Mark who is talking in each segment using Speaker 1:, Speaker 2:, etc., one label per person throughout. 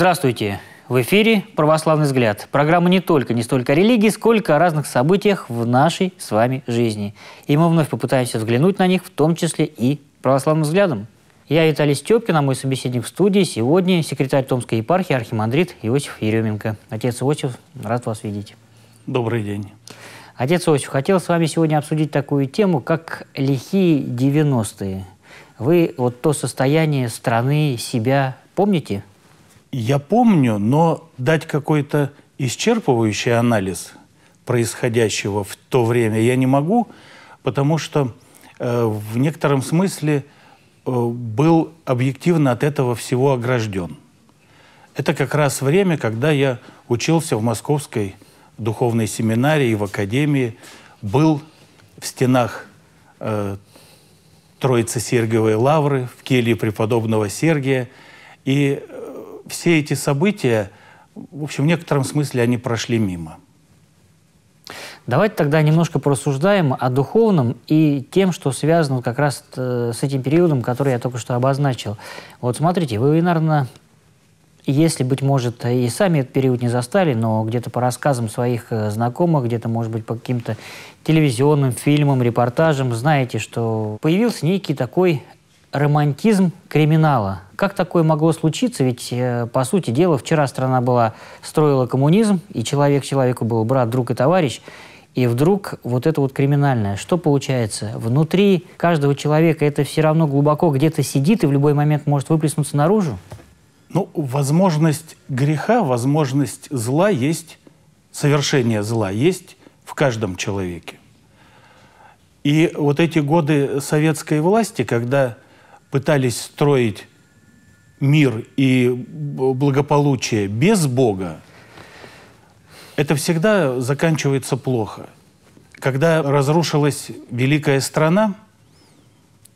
Speaker 1: Здравствуйте! В эфире «Православный взгляд». Программа не только, не столько о религии, сколько о разных событиях в нашей с вами жизни. И мы вновь попытаемся взглянуть на них, в том числе и православным взглядом. Я Виталий Степкин, а мой собеседник в студии сегодня секретарь Томской епархии архимандрит Иосиф Еременко. Отец Иосиф, рад вас видеть. Добрый день. Отец Иосиф, хотел с вами сегодня обсудить такую тему, как лихие 90-е. Вы вот то состояние страны, себя помните – я
Speaker 2: помню, но дать какой-то
Speaker 1: исчерпывающий анализ происходящего
Speaker 2: в то время я не могу, потому что э, в некотором смысле э, был объективно от этого всего огражден. Это как раз время, когда я учился в Московской духовной семинарии в академии, был в стенах э, Троицы Сергиевой Лавры, в келье преподобного Сергия, и э, все эти события, в общем, в некотором смысле они прошли мимо.
Speaker 1: Давайте тогда немножко порассуждаем о духовном и тем, что связано как раз э, с этим периодом, который я только что обозначил. Вот смотрите, вы, наверное, если, быть может, и сами этот период не застали, но где-то по рассказам своих э, знакомых, где-то, может быть, по каким-то телевизионным фильмам, репортажам, знаете, что появился некий такой романтизм криминала. Как такое могло случиться? Ведь, э, по сути дела, вчера страна была, строила коммунизм, и человек человеку был брат, друг и товарищ. И вдруг вот это вот криминальное. Что получается? Внутри каждого человека это все равно глубоко где-то сидит и в любой момент может выплеснуться наружу? Ну, возможность
Speaker 2: греха, возможность зла есть, совершение зла есть в каждом человеке. И вот эти годы советской власти, когда пытались строить мир и благополучие без Бога, это всегда заканчивается плохо. Когда разрушилась великая страна,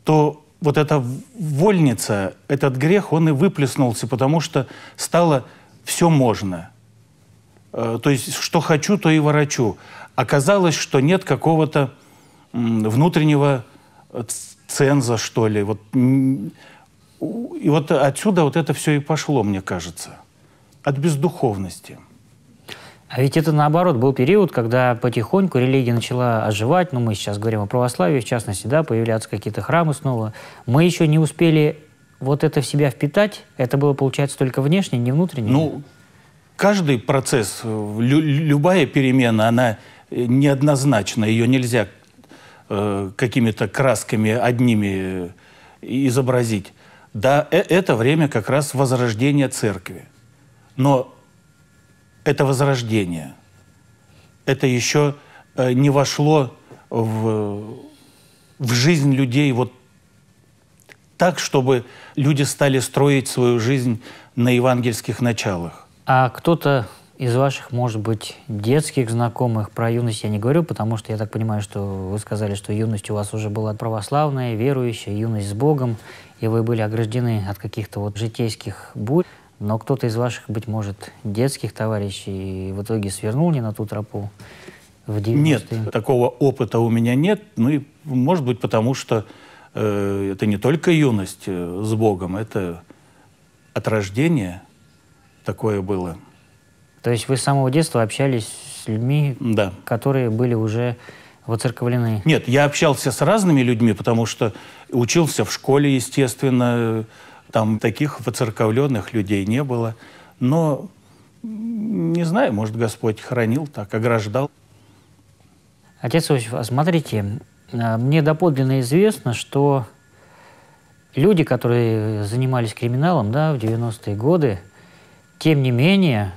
Speaker 2: то вот эта вольница, этот грех, он и выплеснулся, потому что стало все можно. Э, то есть, что хочу, то и ворочу. Оказалось, что нет какого-то внутреннего ценза, что ли. Вот, и вот отсюда вот это все и пошло, мне кажется.
Speaker 1: От бездуховности. А ведь это, наоборот, был период, когда потихоньку религия начала оживать. Ну, мы сейчас говорим о православии, в частности, да, появляются какие-то храмы снова. Мы еще не успели вот это в себя впитать. Это было, получается, только внешне, не внутренне. Ну,
Speaker 2: каждый процесс, э, лю любая перемена, она э, неоднозначна. Ее нельзя Э, какими-то красками одними э, изобразить. Да, э, это время как раз возрождения церкви. Но это возрождение. Это еще не вошло в, в жизнь людей вот так, чтобы люди стали строить свою жизнь на евангельских началах.
Speaker 1: А кто-то из ваших, может быть, детских знакомых про юность я не говорю, потому что я так понимаю, что вы сказали, что юность у вас уже была православная, верующая, юность с Богом, и вы были ограждены от каких-то вот житейских бурь. Но кто-то из ваших, быть может, детских товарищей в итоге свернул не на ту тропу в 90-е? Нет,
Speaker 2: такого опыта у меня нет. Ну и, может быть, потому что э, это не только юность э, с Богом, это от рождения такое
Speaker 1: было – то есть вы с самого детства общались с людьми, да. которые были уже воцерковлены?
Speaker 2: Нет, я общался с разными людьми, потому что учился в школе, естественно, там таких воцерковленных людей не было. Но,
Speaker 1: не
Speaker 2: знаю, может, Господь хранил так, ограждал.
Speaker 1: Отец Иосиф, а смотрите, а, мне доподлинно известно, что люди, которые занимались криминалом да, в 90-е годы, тем не менее,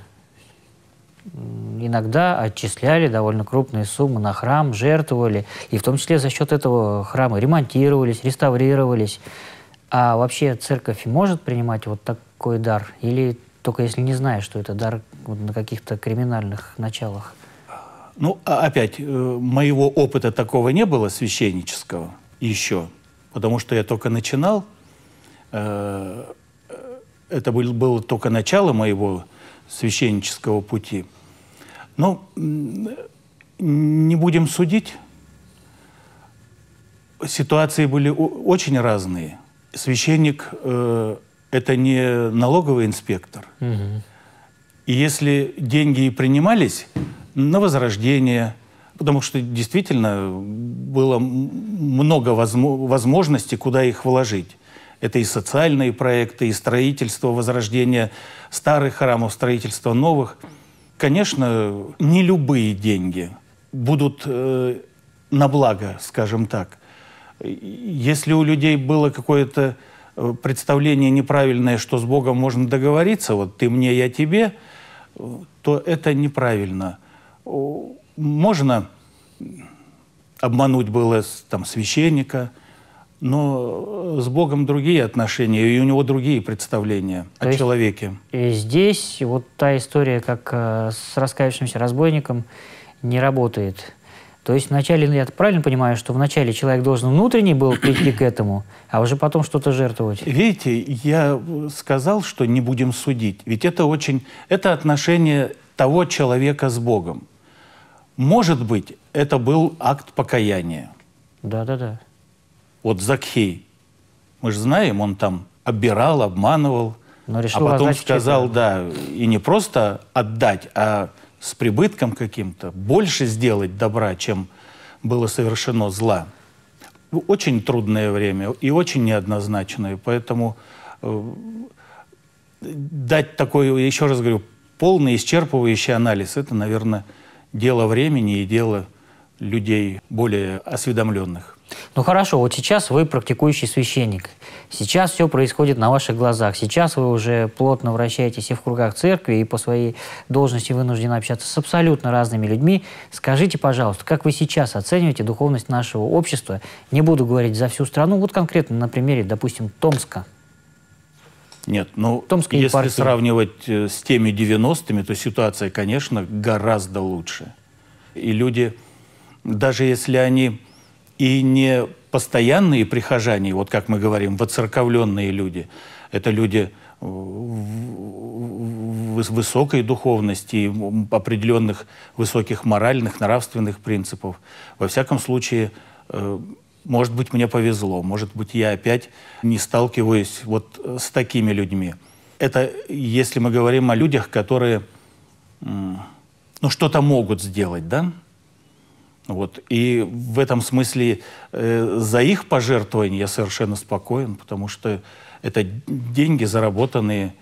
Speaker 1: иногда отчисляли довольно крупные суммы на храм, жертвовали, и в том числе за счет этого храма ремонтировались, реставрировались. А вообще церковь может принимать вот такой дар? Или только если не знаешь, что это дар на каких-то криминальных началах?
Speaker 2: Ну, а, опять, э, моего опыта такого не было священнического еще, потому что я только начинал. Э, э, это было только начало моего священнического пути – ну, не будем судить. Ситуации были очень разные. Священник э, – это не налоговый инспектор. Угу. И если деньги и принимались на возрождение, потому что действительно было много возможностей, куда их вложить. Это и социальные проекты, и строительство, возрождение старых храмов, строительство новых – Конечно, не любые деньги будут э, на благо, скажем так. Если у людей было какое-то э, представление неправильное, что с Богом можно договориться, вот ты мне, я тебе, э, то это неправильно. Можно обмануть было там священника – но э, с Богом другие отношения, и у него другие представления То о есть, человеке.
Speaker 1: И здесь вот та история, как э, с раскаявшимся разбойником, не работает. То есть вначале, ну, я правильно понимаю, что вначале человек должен внутренний был прийти к этому, а уже потом что-то жертвовать?
Speaker 2: Видите, я э, сказал, что не будем судить. Ведь это очень... Это отношение того человека с Богом. Может быть, это был акт покаяния. Да-да-да. Вот Закхей, мы же знаем, он там обирал, обманывал,
Speaker 1: Но а решил а потом сказал,
Speaker 2: да, и не просто отдать, а с прибытком каким-то больше сделать добра, чем было совершено зла. Очень трудное время и очень неоднозначное, поэтому э, дать такой, еще раз говорю, полный исчерпывающий анализ, это, наверное, дело времени и дело людей более осведомленных.
Speaker 1: Ну хорошо, вот сейчас вы практикующий священник. Сейчас все происходит на ваших глазах. Сейчас вы уже плотно вращаетесь и в кругах церкви, и по своей должности вынуждены общаться с абсолютно разными людьми. Скажите, пожалуйста, как вы сейчас оцениваете духовность нашего общества? Не буду говорить за всю страну, вот конкретно на примере, допустим, Томска.
Speaker 2: Нет, ну, Томской если епархии. сравнивать э, с теми 90-ми, то ситуация, конечно, гораздо лучше. И люди, даже если они и не постоянные прихожане, вот как мы говорим, воцерковленные люди. Это люди высокой духовности, определенных высоких моральных, нравственных принципов. Во всяком случае, э, может быть, мне повезло, может быть, я опять не сталкиваюсь вот э, с такими людьми. Это если мы говорим о людях, которые ну, что-то могут сделать, да? Вот. И в этом смысле э, за их пожертвования я совершенно спокоен, потому что это деньги, заработанные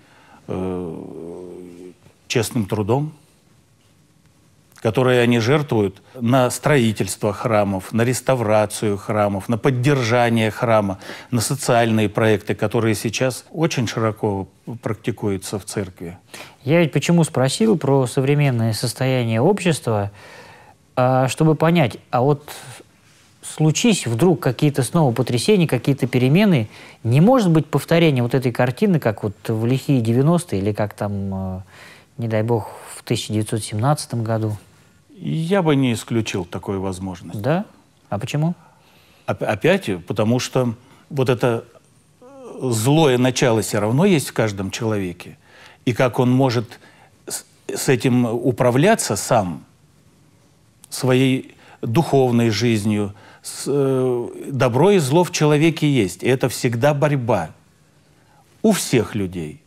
Speaker 2: э, честным трудом, которые они жертвуют на строительство храмов, на реставрацию храмов, на поддержание храма, на социальные проекты, которые сейчас очень широко практикуются в церкви.
Speaker 1: Я ведь почему спросил про современное состояние общества, а, чтобы понять, а вот случись вдруг какие-то снова потрясения, какие-то перемены, не может быть повторения вот этой картины, как вот в лихие 90-е или как там, э, не дай бог, в 1917 году?
Speaker 2: Я бы не исключил такой возможности. Да? А почему? Опять, потому что вот это э, злое начало все равно есть в каждом человеке. И как он может с этим управляться сам – своей духовной жизнью. Э, добро и зло в человеке есть. И это всегда борьба у всех людей.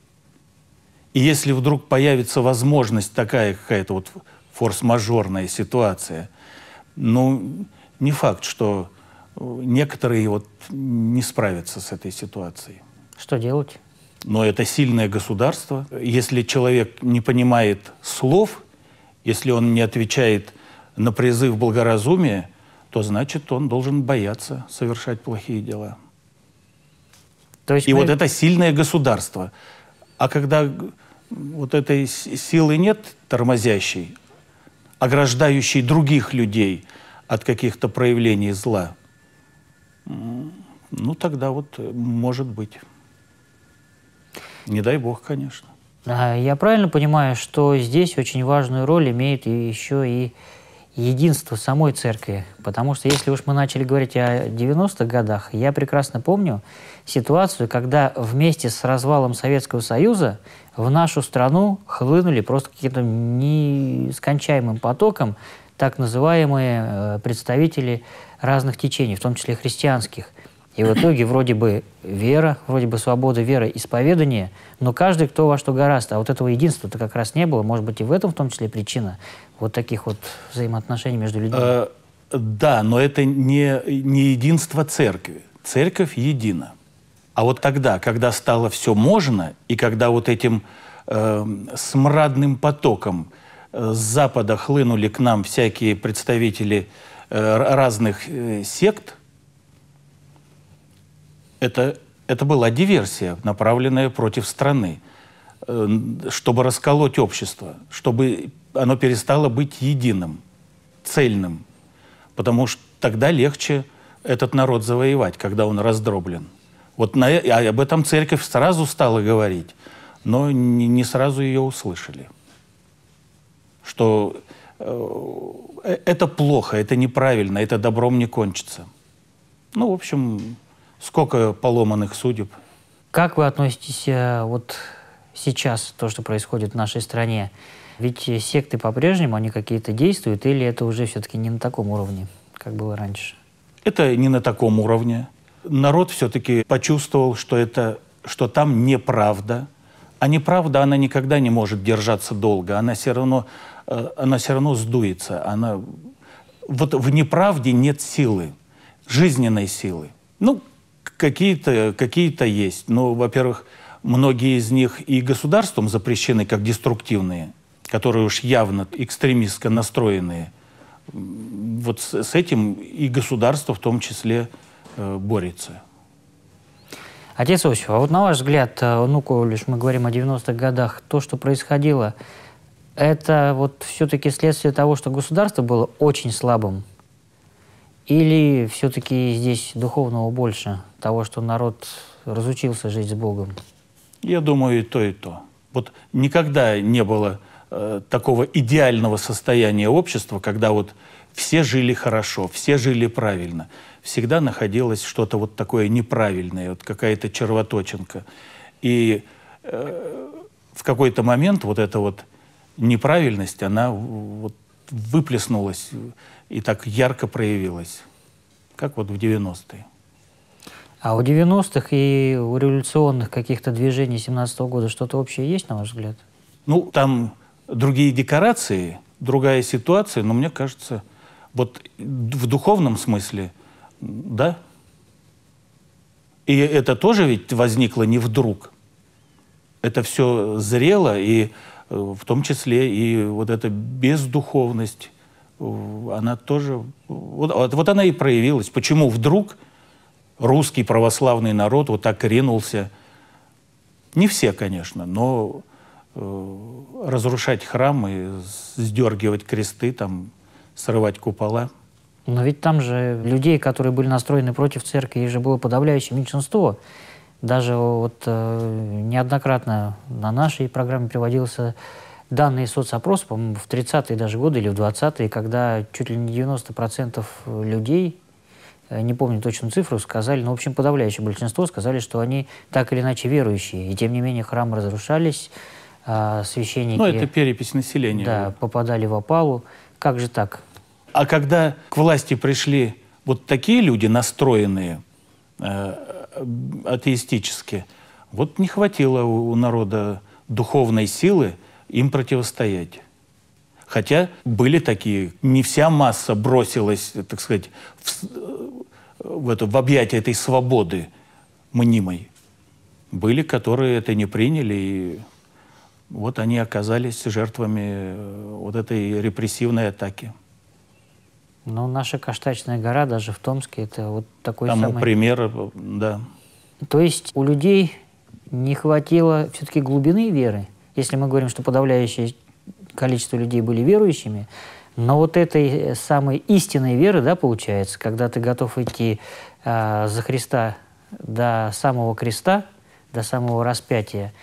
Speaker 2: И если вдруг появится возможность такая какая-то вот форс-мажорная ситуация, ну, не факт, что э, некоторые вот не справятся с этой ситуацией.
Speaker 1: Что делать?
Speaker 2: Но это сильное государство. Если человек не понимает слов, если он не отвечает – на призыв благоразумия, то значит он должен бояться совершать плохие дела. То есть и мы... вот это сильное государство. А когда вот этой силы нет тормозящей, ограждающей других людей от каких-то проявлений зла,
Speaker 1: ну тогда вот э, может быть.
Speaker 2: Не дай бог, конечно.
Speaker 1: А, я правильно понимаю, что здесь очень важную роль имеет еще и единство самой церкви. Потому что если уж мы начали говорить о 90-х годах, я прекрасно помню ситуацию, когда вместе с развалом Советского Союза в нашу страну хлынули просто каким-то нескончаемым потоком так называемые э, представители разных течений, в том числе христианских – и в итоге вроде бы вера, вроде бы свобода веры, исповедание, но каждый кто во что гораздо. А вот этого единства-то как раз не было. Может быть, и в этом в том числе причина вот таких вот взаимоотношений между людьми. Э,
Speaker 2: да, но это не, не единство церкви. Церковь едина. А вот тогда, когда стало все можно, и когда вот этим э, смрадным потоком э, с Запада хлынули к нам всякие представители э, разных э, сект – это, это была диверсия, направленная против страны, э, чтобы расколоть общество, чтобы оно перестало быть единым, цельным. Потому что тогда легче этот народ завоевать, когда он раздроблен. Вот на, а об этом церковь сразу стала говорить, но не, не сразу ее услышали. Что э, э, это плохо, это неправильно, это добром не кончится.
Speaker 1: Ну, в общем, Сколько
Speaker 2: поломанных
Speaker 1: судеб? Как вы относитесь э, вот сейчас, то, что происходит в нашей стране? Ведь э, секты по-прежнему, они какие-то действуют, или это уже все-таки не на таком уровне, как было раньше?
Speaker 2: Это не на таком уровне. Народ все-таки почувствовал, что, это, что там неправда. А неправда, она никогда не может держаться долго. Она все равно, э, она все равно сдуется. Она... Вот в неправде нет силы, жизненной силы. Ну, Какие-то какие есть. Но, во-первых, многие из них и государством запрещены как деструктивные, которые уж явно экстремистско настроенные. Вот с, с этим и государство в том числе э, борется.
Speaker 1: Отец Осип, а вот на ваш взгляд, э, ну, лишь мы говорим о 90-х годах, то, что происходило, это вот все-таки следствие того, что государство было очень слабым или все-таки здесь духовного больше, того, что народ разучился жить с Богом?
Speaker 2: Я думаю, и то, и то. Вот никогда не было э, такого идеального состояния общества, когда вот все жили хорошо, все жили правильно. Всегда находилось что-то вот такое неправильное, вот какая-то червоточинка. И э, в какой-то момент вот эта вот неправильность, она вот выплеснулась и так ярко проявилось, как вот в 90-е.
Speaker 1: А у 90-х и у революционных каких-то движений 17-го года что-то общее есть, на ваш взгляд?
Speaker 2: Ну, там другие декорации, другая ситуация, но мне кажется, вот в духовном смысле, да. И это тоже ведь возникло не вдруг. Это все зрело, и э, в том числе и вот эта бездуховность, она тоже... Вот, вот она и проявилась. Почему вдруг русский православный народ вот так ринулся? Не все, конечно, но э, разрушать храмы, сдергивать кресты, там, срывать купола.
Speaker 1: Но ведь там же людей, которые были настроены против церкви, их же было подавляющее меньшинство. Даже вот э, неоднократно на нашей программе приводился данные соцопроса, по-моему, в 30-е даже годы или в 20-е, когда чуть ли не 90% людей, э, не помню точную цифру, сказали, но, ну, в общем, подавляющее большинство сказали, что они так или иначе верующие. И, тем не менее, храмы разрушались, а, священники... Ну, это перепись населения. Да, попадали в опалу. Как же так? А когда к власти
Speaker 2: пришли вот такие люди, настроенные э, атеистически, вот не хватило у народа духовной силы – им противостоять. Хотя были такие, не вся масса бросилась, так сказать, в, э, в, это, в объятия этой свободы мнимой. Были, которые это не приняли, и вот они оказались жертвами э, вот этой репрессивной атаки.
Speaker 1: Ну, наша Каштачная гора даже в Томске это вот такой Тому самый... пример,
Speaker 2: э, да.
Speaker 1: То есть у людей не хватило все-таки глубины веры? если мы говорим, что подавляющее количество людей были верующими, но вот этой э, самой истинной веры, да, получается, когда ты готов идти э, за Христа до самого креста, до самого распятия,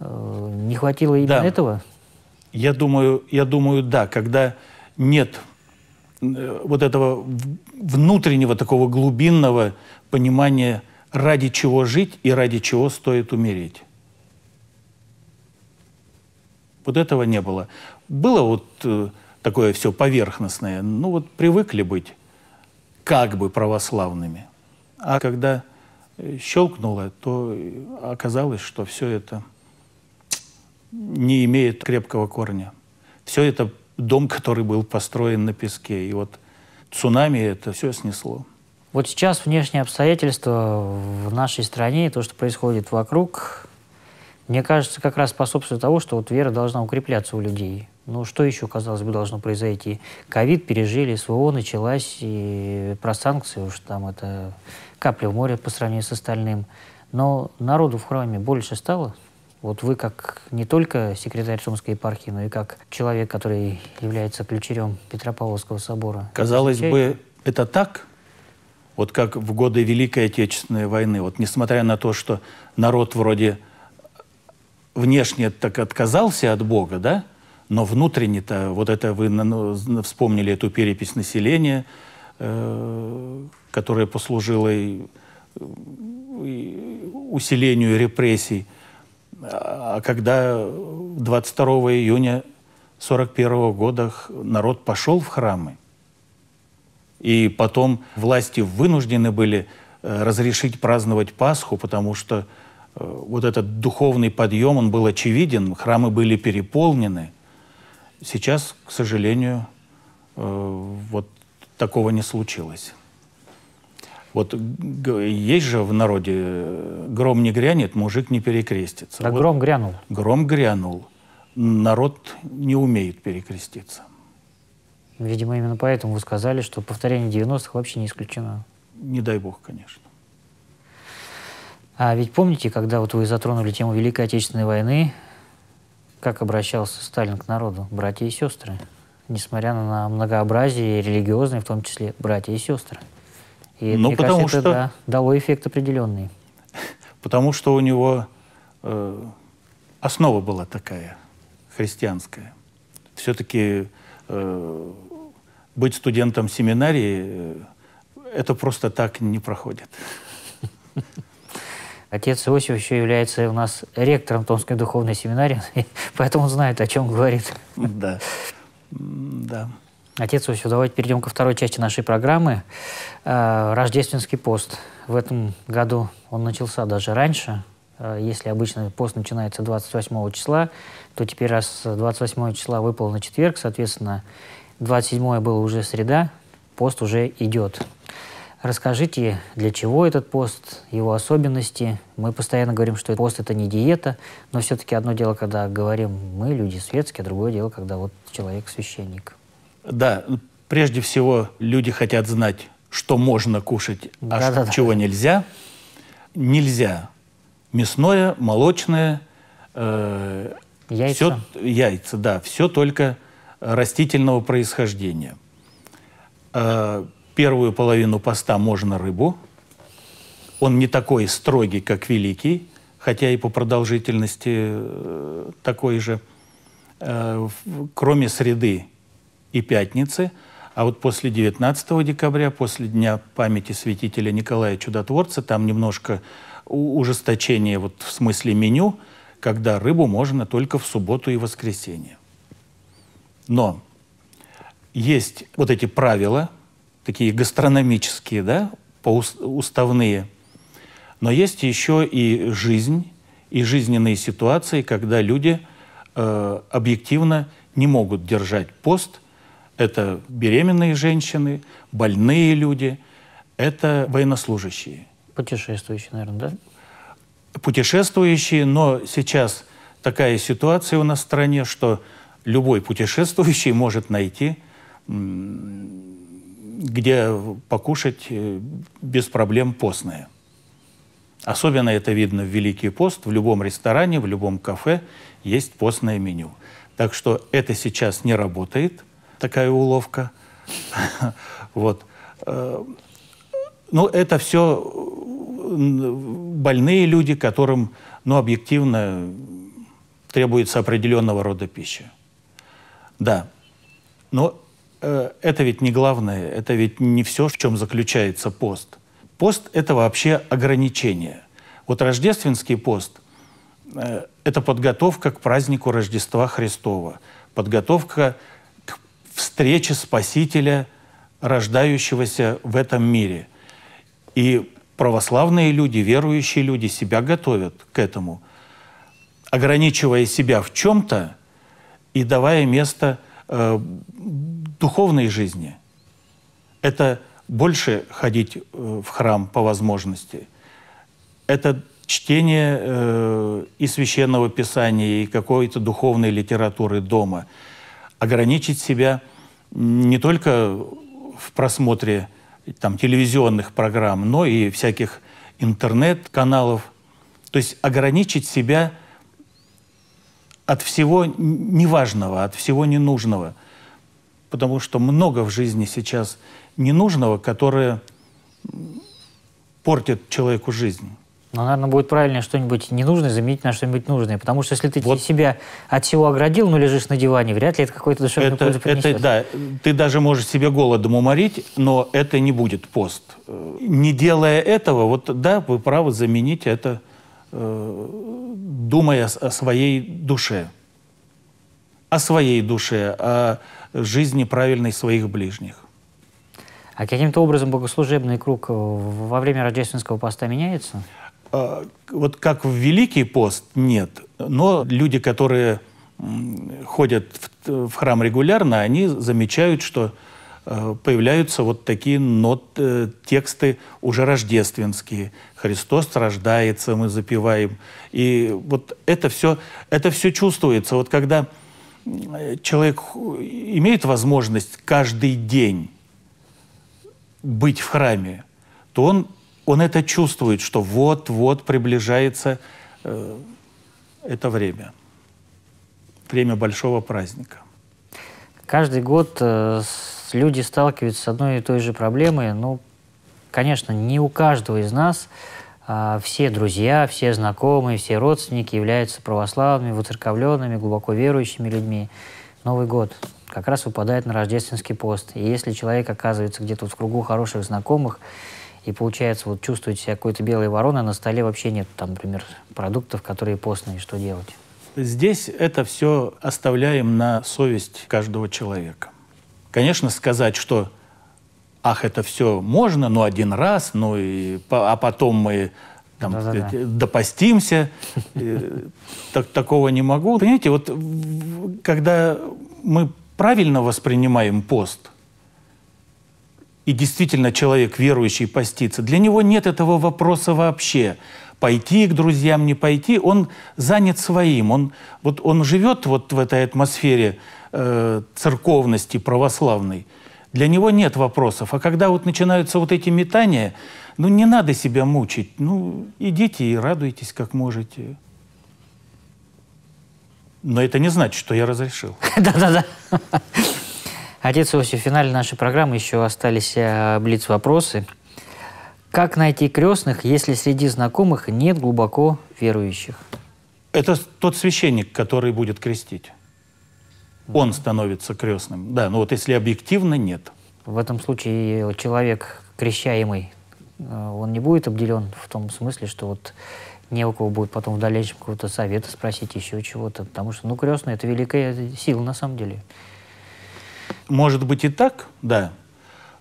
Speaker 1: э, не хватило именно да. этого?
Speaker 2: Я думаю, я думаю, да, когда нет э, вот этого внутреннего такого глубинного понимания, ради чего жить и ради чего стоит умереть. Вот этого не было. Было вот э, такое все поверхностное. Ну вот привыкли быть как бы православными. А когда э, щелкнуло, то оказалось, что все это не имеет крепкого корня. Все это дом, который был построен на песке. И вот цунами это все снесло.
Speaker 1: Вот сейчас внешние обстоятельства в нашей стране, то, что происходит вокруг, мне кажется, как раз способствует того, что вот вера должна укрепляться у людей. Ну, что еще, казалось бы, должно произойти? Ковид пережили, СВО началась, и про санкции уж там это капля в море по сравнению с остальным. Но народу в храме больше стало. Вот вы как не только секретарь Сумской епархии, но и как человек, который является ключерем Петропавловского собора. Казалось бы,
Speaker 2: это так, вот как в годы Великой Отечественной войны. Вот несмотря на то, что народ вроде внешне так отказался от Бога, да, но внутренне-то, вот это вы ну, вспомнили эту перепись населения, э, которая послужила усилению репрессий. А, а когда 22 июня 1941 года народ пошел в храмы, и потом власти вынуждены были э, разрешить праздновать Пасху, потому что Э, вот этот духовный подъем, он был очевиден, храмы были переполнены. Сейчас, к сожалению, э, вот такого не случилось. Вот есть же в народе э, гром не грянет, мужик не перекрестится. Да вот гром грянул. Гром грянул. Народ
Speaker 1: не умеет перекреститься. Видимо, именно поэтому вы сказали, что повторение 90-х вообще не исключено. Не дай бог, конечно. А ведь помните, когда вот вы затронули тему Великой Отечественной войны, как обращался Сталин к народу, братья и сестры, несмотря на многообразие религиозное, в том числе братья и сестры.
Speaker 2: И ну, мне потому кажется, что... это да,
Speaker 1: дало эффект определенный.
Speaker 2: Потому что у него э, основа была такая, христианская. Все-таки э, быть студентом семинарии
Speaker 1: э, это просто так не проходит. Отец Иосиф еще является у нас ректором Томской духовной семинарии, поэтому он знает, о чем говорит. Да. Да. Отец Иосиф, давайте перейдем ко второй части нашей программы. А, рождественский пост. В этом году он начался даже раньше. А, если обычно пост начинается 28 числа, то теперь раз 28 числа выпал на четверг, соответственно, 27 было уже среда, пост уже идет. Расскажите, для чего этот пост, его особенности. Мы постоянно говорим, что пост – это не диета, но все-таки одно дело, когда говорим мы, люди светские, а другое дело, когда вот человек – священник.
Speaker 2: Да, прежде всего люди хотят знать, что можно кушать, а да, что, да, чего нельзя. Нельзя мясное, молочное, э, яйца. Все, яйца, да, все только растительного происхождения. Э, первую половину поста можно рыбу. Он не такой строгий, как великий, хотя и по продолжительности э, такой же, э, кроме среды и пятницы. А вот после 19 декабря, после Дня памяти святителя Николая Чудотворца, там немножко ужесточение вот в смысле меню, когда рыбу можно только в субботу и воскресенье. Но есть вот эти правила – такие гастрономические, да, уставные. Но есть еще и жизнь, и жизненные ситуации, когда люди э, объективно не могут держать пост. Это беременные женщины, больные люди, это военнослужащие. Путешествующие, наверное, да? Путешествующие, но сейчас такая ситуация у нас в стране, что любой путешествующий может найти где покушать э, без проблем постное. Особенно это видно в Великий пост. В любом ресторане, в любом кафе есть постное меню. Так что это сейчас не работает, такая уловка. Вот. Э, ну, это все э, больные люди, которым, ну, объективно требуется определенного рода пища. Да. Но Э, это ведь не главное, это ведь не все, в чем заключается пост. Пост – это вообще ограничение. Вот рождественский пост э, – это подготовка к празднику Рождества Христова, подготовка к встрече Спасителя, рождающегося в этом мире. И православные люди, верующие люди себя готовят к этому, ограничивая себя в чем-то и давая место э, духовной жизни – это больше ходить э, в храм по возможности, это чтение э, и священного писания, и какой-то духовной литературы дома, ограничить себя не только в просмотре там, телевизионных программ, но и всяких интернет-каналов. То есть ограничить себя от всего неважного, от всего ненужного – потому что много в жизни сейчас ненужного,
Speaker 1: которое портит человеку жизнь. Но, наверное, будет правильно что-нибудь ненужное заменить на что-нибудь нужное. Потому что если ты вот. себя от всего оградил, но лежишь на диване, вряд ли это какой-то душевный это, пользу принесет. Это, да,
Speaker 2: ты даже можешь себе голодом уморить, но это не будет пост. Не делая этого, вот да, вы правы заменить это, э, думая о, о своей душе. О своей душе, о жизни правильной своих ближних.
Speaker 1: А каким-то образом богослужебный круг э, во время рождественского поста меняется?
Speaker 2: А, вот как в Великий пост нет, но люди, которые
Speaker 1: ходят
Speaker 2: в храм регулярно, они замечают, что э, появляются вот такие нот, э, тексты уже рождественские. Христос рождается, мы запеваем. И вот это все, это все чувствуется. Вот когда человек имеет возможность каждый день быть в храме, то он, он это чувствует, что вот-вот приближается э, это время, время большого
Speaker 1: праздника. Каждый год э, люди сталкиваются с одной и той же проблемой. но, ну, конечно, не у каждого из нас а все друзья, все знакомые, все родственники являются православными, выцерковленными, глубоко верующими людьми. Новый год как раз выпадает на рождественский пост. И если человек оказывается где-то вот в кругу хороших знакомых, и получается, вот чувствует себя какой-то белой вороной, на столе вообще нет, там, например, продуктов, которые постные, что делать?
Speaker 2: Здесь это все оставляем на совесть каждого человека. Конечно, сказать, что ах, это все можно, но ну, один раз, ну и, а потом мы там, да, да, да. допостимся. Так, такого не могу. Понимаете, вот когда мы правильно воспринимаем пост, и действительно человек верующий постится, для него нет этого вопроса вообще. Пойти к друзьям, не пойти, он занят своим. Он, вот он живет вот в этой атмосфере э, церковности православной – для него нет вопросов. А когда вот начинаются вот эти метания, ну не надо себя мучить. Ну идите и радуйтесь, как можете.
Speaker 1: Но это не значит, что я разрешил. Да-да-да. Отец Иосиф, в финале нашей программы еще остались э, блиц-вопросы. Как найти крестных, если среди знакомых нет глубоко
Speaker 2: верующих? Это тот священник, который будет крестить
Speaker 1: он становится крестным. Да, но ну вот если объективно, нет. В этом случае человек крещаемый, э, он не будет обделен в том смысле, что вот не у кого будет потом в дальнейшем какого-то совета спросить, еще чего-то. Потому что, ну, крестный — это великая сила на самом деле. Может быть и так, да.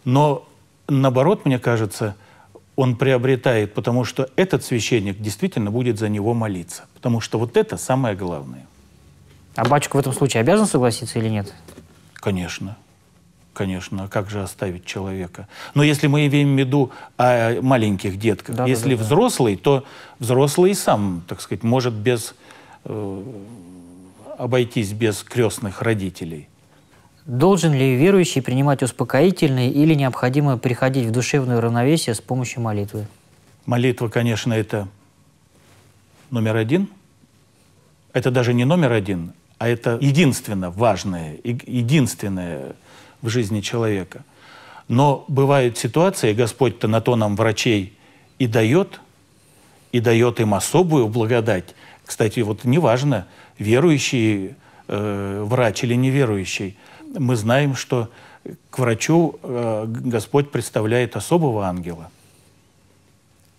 Speaker 1: Но
Speaker 2: наоборот, мне кажется, он приобретает, потому что этот священник действительно будет за него молиться. Потому что вот это самое главное. А батюшка в этом случае обязан согласиться или нет? Конечно. Конечно, а как же оставить человека? Но если мы имеем в виду о маленьких детках, да, если да, да, взрослый, да. то взрослый сам, так сказать, может без э, обойтись без крестных родителей.
Speaker 1: Должен ли верующий принимать успокоительные или необходимо приходить в душевное равновесие с помощью молитвы?
Speaker 2: Молитва, конечно, это номер один. Это даже не номер один, а это единственное важное, единственное в жизни человека. Но бывают ситуации, Господь-то на то нам врачей и дает, и дает им особую благодать. Кстати, вот неважно, верующий э, врач или неверующий, мы знаем, что к врачу э, Господь представляет особого ангела.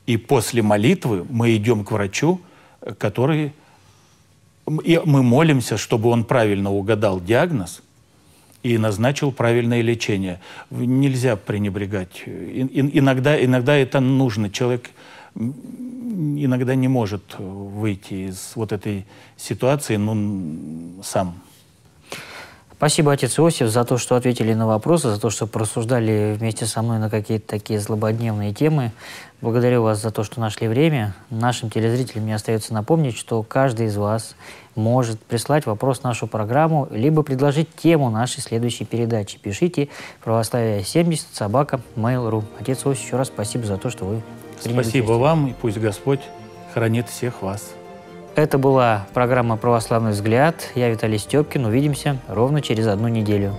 Speaker 2: И после молитвы мы идем к врачу, который и мы молимся, чтобы он правильно угадал диагноз и назначил правильное лечение. Нельзя пренебрегать. И, и, иногда, иногда это нужно. Человек иногда не может
Speaker 1: выйти из вот этой ситуации но ну, сам. Спасибо, отец Иосиф, за то, что ответили на вопросы, за то, что просуждали вместе со мной на какие-то такие злободневные темы. Благодарю вас за то, что нашли время. Нашим телезрителям мне остается напомнить, что каждый из вас может прислать вопрос в нашу программу, либо предложить тему нашей следующей передачи. Пишите православие 70 собака mail.ru. Отец Иосиф, еще раз спасибо за то, что вы Спасибо участие. вам, и пусть Господь хранит всех вас. Это была программа «Православный взгляд». Я Виталий Степкин. Увидимся ровно через одну неделю.